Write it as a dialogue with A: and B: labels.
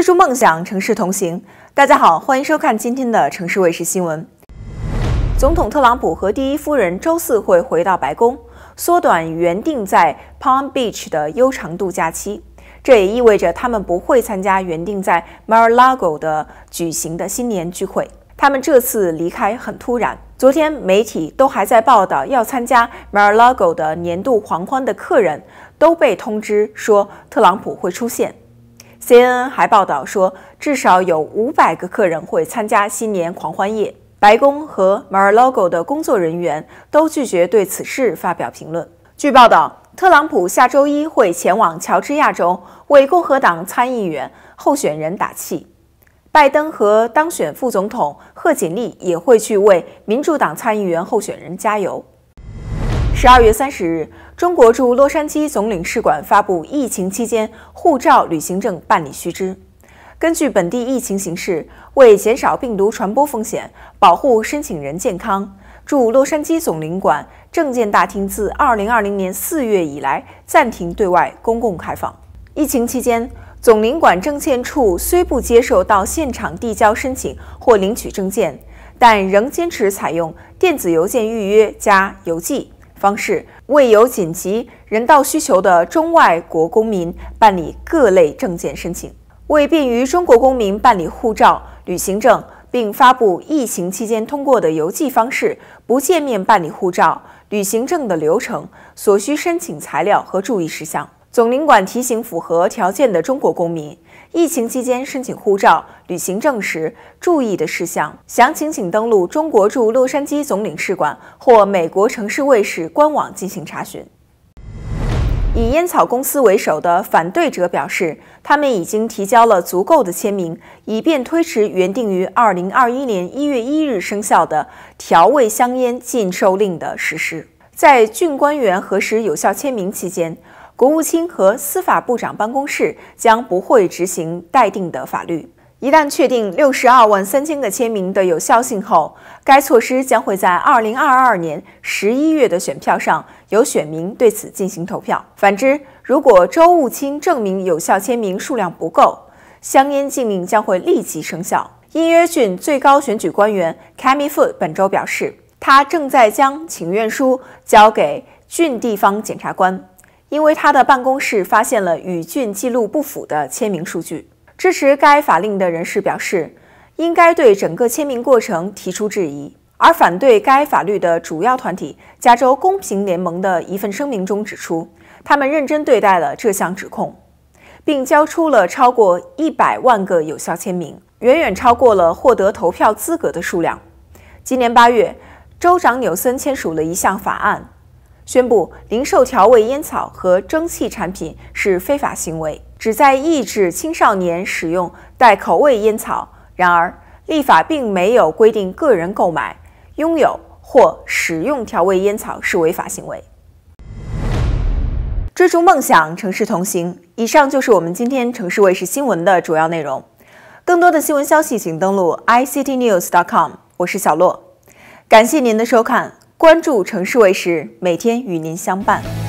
A: 追逐梦想，城市同行。大家好，欢迎收看今天的城市卫视新闻。总统特朗普和第一夫人周四会回到白宫，缩短原定在 Palm Beach 的悠长度假期。这也意味着他们不会参加原定在 Mar a Lago 的举行的新年聚会。他们这次离开很突然，昨天媒体都还在报道要参加 Mar a Lago 的年度狂欢的客人都被通知说特朗普会出现。CNN 还报道说，至少有五百个客人会参加新年狂欢夜。白宫和 Marlboro 的工作人员都拒绝对此事发表评论。据报道，特朗普下周一会前往乔治亚州为共和党参议员候选人打气，拜登和当选副总统贺锦丽也会去为民主党参议员候选人加油。十二月三十日。中国驻洛杉矶总领事馆发布疫情期间护照、旅行证办理须知。根据本地疫情形势，为减少病毒传播风险，保护申请人健康，驻洛杉矶总领馆证件大厅自2020年4月以来暂停对外公共开放。疫情期间，总领馆证件处虽不接受到现场递交申请或领取证件，但仍坚持采用电子邮件预约加邮寄方式。未有紧急人道需求的中外国公民办理各类证件申请，为便于中国公民办理护照、旅行证，并发布疫情期间通过的邮寄方式、不见面办理护照、旅行证的流程、所需申请材料和注意事项。总领馆提醒符合条件的中国公民，疫情期间申请护照、旅行证时注意的事项，详情请登录中国驻洛杉矶总领事馆或美国城市卫视官网进行查询。以烟草公司为首的反对者表示，他们已经提交了足够的签名，以便推迟原定于二零二一年一月一日生效的调味香烟禁售令的实施。在郡官员核实有效签名期间。国务卿和司法部长办公室将不会执行待定的法律。一旦确定六十二万三千个签名的有效性后，该措施将会在二零二二年十一月的选票上由选民对此进行投票。反之，如果州务卿证明有效签名数量不够，香烟禁令将会立即生效。印约郡最高选举官员 Cami f o o t 本周表示，他正在将请愿书交给郡地方检察官。因为他的办公室发现了与记录不符的签名数据，支持该法令的人士表示，应该对整个签名过程提出质疑。而反对该法律的主要团体加州公平联盟的一份声明中指出，他们认真对待了这项指控，并交出了超过一百万个有效签名，远远超过了获得投票资格的数量。今年八月，州长纽森签署了一项法案。宣布零售调味烟草和蒸汽产品是非法行为，旨在抑制青少年使用带口味烟草。然而，立法并没有规定个人购买、拥有或使用调味烟草是违法行为。追逐梦想，城市同行。以上就是我们今天城市卫视新闻的主要内容。更多的新闻消息，请登录 i c t n e w s dot c o m 我是小洛，感谢您的收看。关注城市卫视，每天与您相伴。